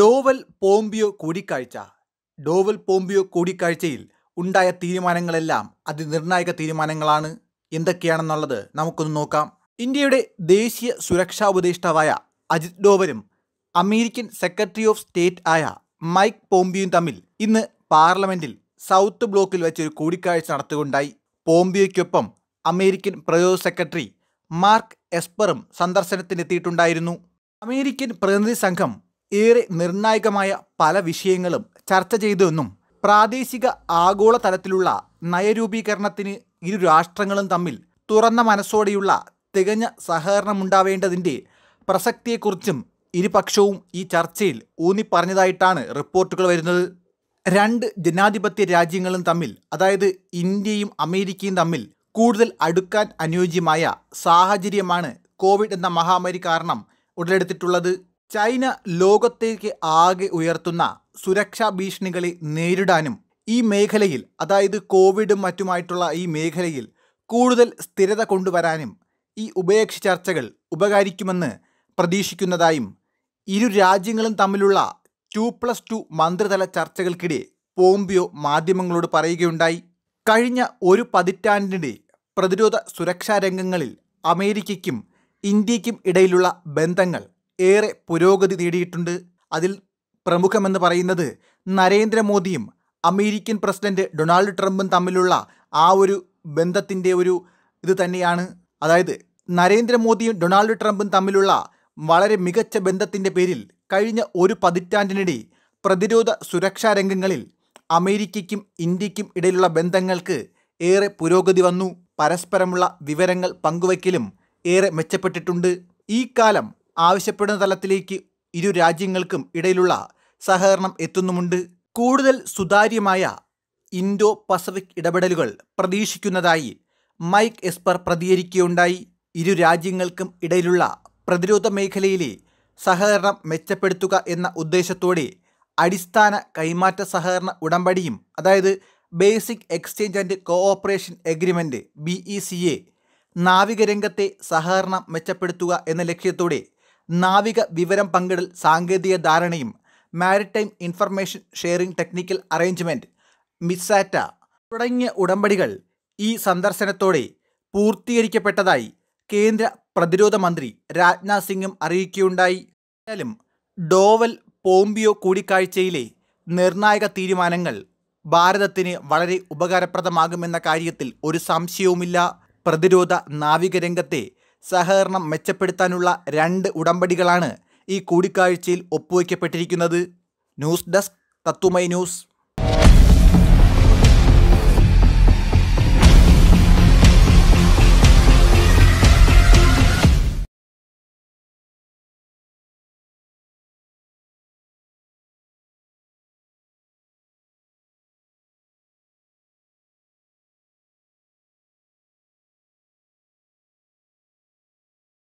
ഡോവൽ പോംബിയോ കൂടിക്കാഴ്ച ഡോവൽ പോംബിയോ കൂടിക്കാഴ്ചയിൽ ഉണ്ടായ തീരുമാനങ്ങളെല്ലാം അതിനിർണായക തീരുമാനങ്ങളാണ് എന്തൊക്കെയാണെന്നുള്ളത് നമുക്കൊന്ന് നോക്കാം ഇന്ത്യയുടെ ദേശീയ സുരക്ഷാ ഉപദേഷ്ടാവായ അജിത് ഡോവലും അമേരിക്കൻ സെക്രട്ടറി ഓഫ് സ്റ്റേറ്റ് ആയ മൈക്ക് പോംബിയും തമ്മിൽ ഇന്ന് പാർലമെന്റിൽ സൗത്ത് ബ്ലോക്കിൽ വെച്ചൊരു കൂടിക്കാഴ്ച നടത്തുകൊണ്ടായി പോംബിയോയ്ക്കൊപ്പം അമേരിക്കൻ പ്രതിരോധ സെക്രട്ടറി മാർക്ക് എസ്പറും സന്ദർശനത്തിനെത്തിയിട്ടുണ്ടായിരുന്നു അമേരിക്കൻ പ്രതിനിധി സംഘം ഏറെ നിർണായകമായ പല വിഷയങ്ങളും ചർച്ച ചെയ്തുവെന്നും പ്രാദേശിക ആഗോള തലത്തിലുള്ള നയരൂപീകരണത്തിന് ഇരു രാഷ്ട്രങ്ങളും തമ്മിൽ തുറന്ന മനസ്സോടെയുള്ള തികഞ്ഞ സഹകരണമുണ്ടാവേണ്ടതിൻ്റെ പ്രസക്തിയെക്കുറിച്ചും ഇരുപക്ഷവും ഈ ചർച്ചയിൽ ഊന്നിപ്പറഞ്ഞതായിട്ടാണ് റിപ്പോർട്ടുകൾ വരുന്നത് രണ്ട് ജനാധിപത്യ രാജ്യങ്ങളും തമ്മിൽ അതായത് ഇന്ത്യയും അമേരിക്കയും തമ്മിൽ കൂടുതൽ അടുക്കാൻ അനുയോജ്യമായ സാഹചര്യമാണ് കോവിഡ് എന്ന മഹാമാരി കാരണം ഉടലെടുത്തിട്ടുള്ളത് ചൈന ലോകത്തേക്ക് ആകെ ഉയർത്തുന്ന സുരക്ഷാ ഭീഷണികളെ നേരിടാനും ഈ മേഖലയിൽ അതായത് കോവിഡും മറ്റുമായിട്ടുള്ള ഈ മേഖലയിൽ കൂടുതൽ സ്ഥിരത കൊണ്ടുവരാനും ഈ ഉഭയകക്ഷി ചർച്ചകൾ ഉപകരിക്കുമെന്ന് പ്രതീക്ഷിക്കുന്നതായും ഇരു രാജ്യങ്ങളും തമ്മിലുള്ള ടു പ്ലസ് ടു മന്ത്രിതല ചർച്ചകൾക്കിടെ പോംപിയോ മാധ്യമങ്ങളോട് പറയുകയുണ്ടായി കഴിഞ്ഞ ഒരു പതിറ്റാണ്ടിൻ്റെ പ്രതിരോധ സുരക്ഷാ രംഗങ്ങളിൽ അമേരിക്കയ്ക്കും ഇന്ത്യയ്ക്കും ഇടയിലുള്ള ബന്ധങ്ങൾ ഏറെ പുരോഗതി നേടിയിട്ടുണ്ട് അതിൽ പ്രമുഖമെന്ന് പറയുന്നത് നരേന്ദ്രമോദിയും അമേരിക്കൻ പ്രസിഡന്റ് ഡൊണാൾഡ് ട്രംപും തമ്മിലുള്ള ആ ഒരു ബന്ധത്തിൻ്റെ ഒരു ഇത് തന്നെയാണ് അതായത് നരേന്ദ്രമോദിയും ഡൊണാൾഡ് ട്രംപും തമ്മിലുള്ള വളരെ മികച്ച ബന്ധത്തിൻ്റെ പേരിൽ കഴിഞ്ഞ ഒരു പതിറ്റാണ്ടിനിടെ പ്രതിരോധ സുരക്ഷാ രംഗങ്ങളിൽ അമേരിക്കയ്ക്കും ഇന്ത്യയ്ക്കും ഇടയിലുള്ള ബന്ധങ്ങൾക്ക് ഏറെ പുരോഗതി വന്നു പരസ്പരമുള്ള വിവരങ്ങൾ പങ്കുവയ്ക്കലും ഏറെ മെച്ചപ്പെട്ടിട്ടുണ്ട് ഈ കാലം ആവശ്യപ്പെടുന്ന തലത്തിലേക്ക് ഇരു രാജ്യങ്ങൾക്കും ഇടയിലുള്ള സഹകരണം എത്തുന്നുമുണ്ട് കൂടുതൽ സുതാര്യമായ ഇൻഡോ പസഫിക് ഇടപെടലുകൾ പ്രതീക്ഷിക്കുന്നതായി മൈക്ക് എസ്പർ പ്രതികരിക്കുകയുണ്ടായി ഇരു രാജ്യങ്ങൾക്കും ഇടയിലുള്ള പ്രതിരോധ മേഖലയിലെ സഹകരണം മെച്ചപ്പെടുത്തുക എന്ന ഉദ്ദേശത്തോടെ അടിസ്ഥാന കൈമാറ്റ സഹകരണ ഉടമ്പടിയും അതായത് basic exchange and cooperation agreement B E C A നാവികരംഗത്തെ സഹകരണം മെച്ചപ്പെടുത്തുക എന്ന ലക്ഷ്യത്തോടെ നാവിക വിവരം പങ്കിടൽ സാങ്കേതിക ധാരണയും maritime information sharing technical arrangement മിസാറ്റ തുടങ്ങിയ ഉടമ്പടികൾ ഈ സന്ദർശനത്തോടെ പൂർത്തീകരിക്കപ്പെട്ടതായി കേന്ദ്ര പ്രതിരോധ മന്ത്രി രാജ്നാഥ് സിംഗും അറിയിക്കുകയുണ്ടായി എന്നാലും ഡോവൽ പോംബിയോ കൂടിക്കാഴ്ചയിലെ നിർണായക തീരുമാനങ്ങൾ ഭാരതത്തിന് വളരെ ഉപകാരപ്രദമാകുമെന്ന കാര്യത്തിൽ ഒരു സംശയവുമില്ല പ്രതിരോധ നാവികരംഗത്തെ സഹകരണം മെച്ചപ്പെടുത്താനുള്ള രണ്ട് ഉടമ്പടികളാണ് ഈ കൂടിക്കാഴ്ചയിൽ ഒപ്പുവയ്ക്കപ്പെട്ടിരിക്കുന്നത് ന്യൂസ് ഡെസ്ക് തത്തുമൈ ന്യൂസ്